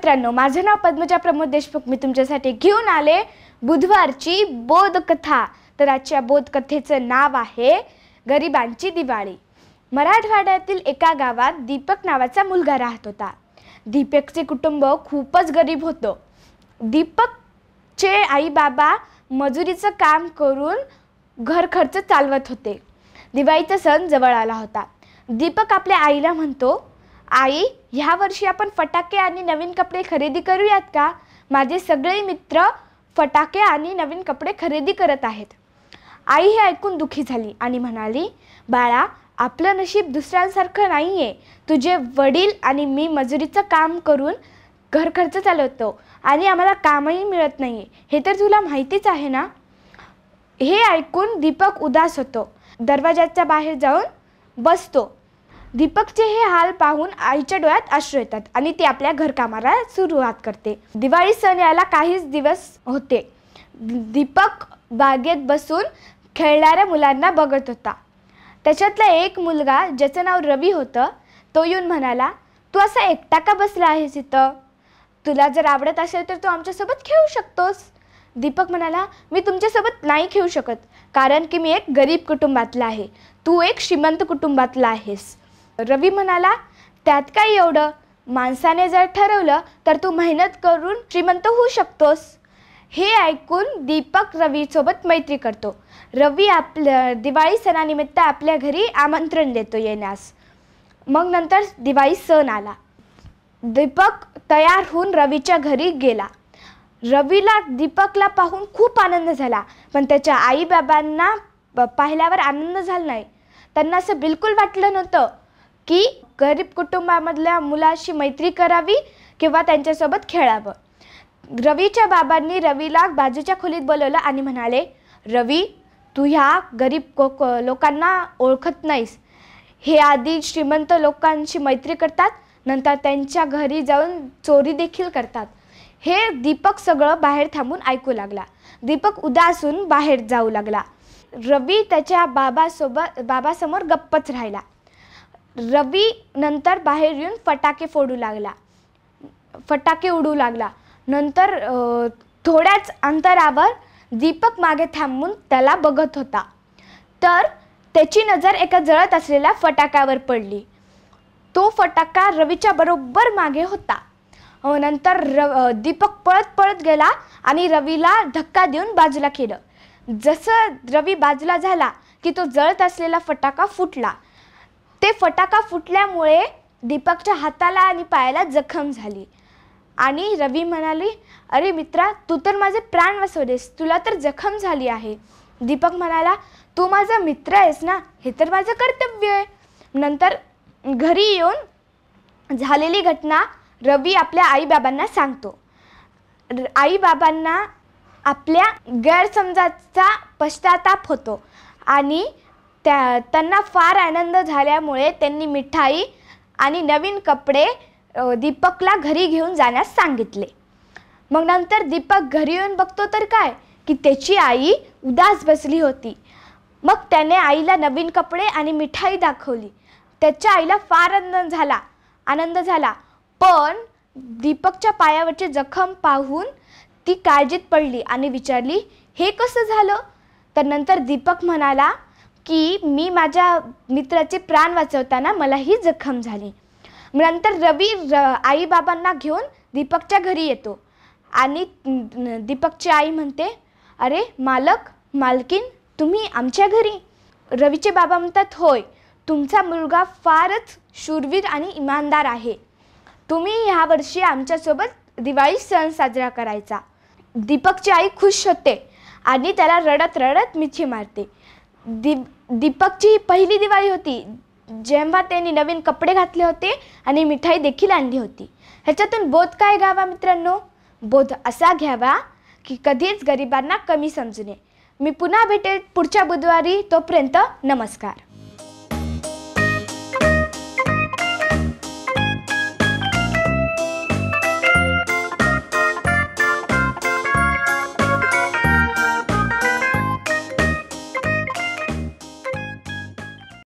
मित्रांनो माझं नाव पद्मजा प्रमोद देशमुख मी तुमच्यासाठी घेऊन आले बुधवारची बोधकथा तर आजच्या बोधकथेचं नाव आहे गरिबांची दिवाळी मराठवाड्यातील एका गावात दीपक नावाचा मुलगा राहत होता दीपकचे कुटुंब खूपच गरीब होतं दीपकचे आई बाबा मजुरीचं काम करून घर खर्च चालवत होते दिवाळीचा सण जवळ आला होता दीपक आपल्या आईला म्हणतो आई ह्या वर्षी आपण फटाके आणि नवीन कपडे खरेदी करूयात का माझे सगळे मित्र फटाके आणि नवीन कपडे खरेदी करत आहेत आई हे ऐकून दुखी झाली आणि म्हणाली बाळा आपलं नशीब दुसऱ्यांसारखं नाही आहे तुझे वडील आणि मी मजुरीचं काम करून घर खर्च चालवतो आणि आम्हाला कामही मिळत नाही हे तर तुला माहितीच आहे ना हे ऐकून दीपक उदास होतो दरवाजाच्या बाहेर जाऊन बसतो दीपकचे हे हाल पाहून आईच्या डोळ्यात अश्रू येतात आणि ती आपल्या घरकामाला सुरुवात करते दिवाळी सण यायला काहीच दिवस होते दीपक बागेत बसून खेळणाऱ्या मुलांना बघत होता त्याच्यातला एक मुलगा ज्याचं नाव रवी होतं तो येऊन म्हणाला तू असा एकटा का बसला आहेस इथं तुला जर आवडत असेल तर तू आमच्यासोबत खेळू शकतोस दीपक म्हणाला मी तुमच्यासोबत नाही खेळू शकत कारण की मी एक गरीब कुटुंबातला आहे तू एक श्रीमंत कुटुंबातला आहेस रवी म्हणाला त्यात काय एवढं माणसाने जर ठरवलं तर तू मेहनत करून श्रीमंत होऊ शकतोस हे ऐकून दीपक रवीसोबत मैत्री करतो रवी आपल्या दिवाळी सणानिमित्त आपल्या घरी आमंत्रण देतो येण्यास मग नंतर दिवाळी सण आला दीपक तयार होऊन रवीच्या घरी गेला रवीला दीपकला पाहून खूप आनंद झाला पण त्याच्या आईबाबांना पाहिल्यावर आनंद झाला नाही त्यांना असं बिलकुल वाटलं नव्हतं की गरीब कुटुंबामधल्या मुलाशी मैत्री करावी किंवा त्यांच्यासोबत खेळावं रवीच्या बाबांनी रवीला बाजूच्या खोलीत बोलवलं आणि म्हणाले रवी तू ह्या गरीब को लोकांना ओळखत नाहीस हे आधी श्रीमंत लोकांशी मैत्री करतात नंतर त्यांच्या घरी जाऊन चोरी देखील करतात हे दीपक सगळं बाहेर थांबून ऐकू लागला दीपक उदासून बाहेर जाऊ लागला रवी त्याच्या बाबासोबत बाबासमोर गप्पच राहिला रवी नंतर बाहेर येऊन फटाके फोडू लागला फटाके उडू लागला नंतर थोड्याच अंतरावर दीपक मागे थांबून त्याला बघत होता तर त्याची नजर एका जळत असलेल्या फटाक्यावर पडली तो फटाका रवीच्या बरोबर मागे होता नंतर र दीपक पळत पळत गेला आणि रवीला धक्का देऊन बाजूला केलं जसं रवी बाजूला झाला की तो जळत असलेला फटाका फुटला ते फटाका फुटल्यामुळे दीपकच्या हाताला आणि पायाला जखम झाली आणि रवी म्हणाली अरे मित्रा तू तर माझे प्राण वसवलेस तुला तर जखम झाली आहे दीपक म्हणाला तू माझा मित्र आहेस ना हे तर माझं कर्तव्य आहे नंतर घरी येऊन झालेली घटना रवी आपल्या आईबाबांना सांगतो आईबाबांना आपल्या गैरसमजाचा पश्चाताप होतो आणि त्या त्यांना फार आनंद झाल्यामुळे त्यांनी मिठाई आणि नवीन कपडे दीपकला घरी घेऊन जाण्यास सांगितले मग नंतर दीपक घरी येऊन बघतो तर काय की त्याची आई उदास बसली होती मग त्याने आईला नवीन कपडे आणि मिठाई दाखवली त्याच्या आईला फार आनंद झाला आनंद झाला पण दीपकच्या पायावरचे जखम पाहून ती काळजीत पडली आणि विचारली हे कसं झालं तर नंतर दीपक म्हणाला की मी माझ्या मित्राचे प्राण वाचवताना मला ही जखम झाली नंतर रवी र आईबाबांना घेऊन दीपकच्या घरी येतो आणि दीपकची आई म्हणते अरे मालक मालकीन तुम्ही आमच्या घरी रवीचे बाबा म्हणतात होय तुमचा मुलगा फारच शूरवीर आणि इमानदार आहे तुम्ही ह्या वर्षी आमच्यासोबत दिवाळी सण साजरा करायचा दीपकची आई खुश होते आणि त्याला रडत रडत मिठी मारते दिप दीपकची पहिली दिवाळी होती जेव्हा त्यांनी नवीन कपडे घातले होते आणि मिठाई देखील आणली होती ह्याच्यातून बोध काय घ्यावा मित्रांनो बोध असा घ्यावा की कधीच गरिबांना कमी समजू नये मी पुन्हा भेटेल पुढच्या बुधवारी तोपर्यंत नमस्कार